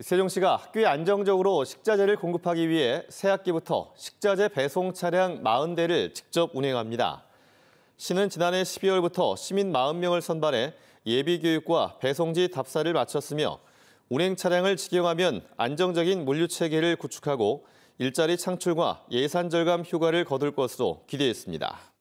세종시가 학교에 안정적으로 식자재를 공급하기 위해 새학기부터 식자재 배송 차량 40대를 직접 운행합니다. 시는 지난해 12월부터 시민 40명을 선발해 예비교육과 배송지 답사를 마쳤으며 운행 차량을 직영하면 안정적인 물류체계를 구축하고 일자리 창출과 예산 절감 효과를 거둘 것으로 기대했습니다.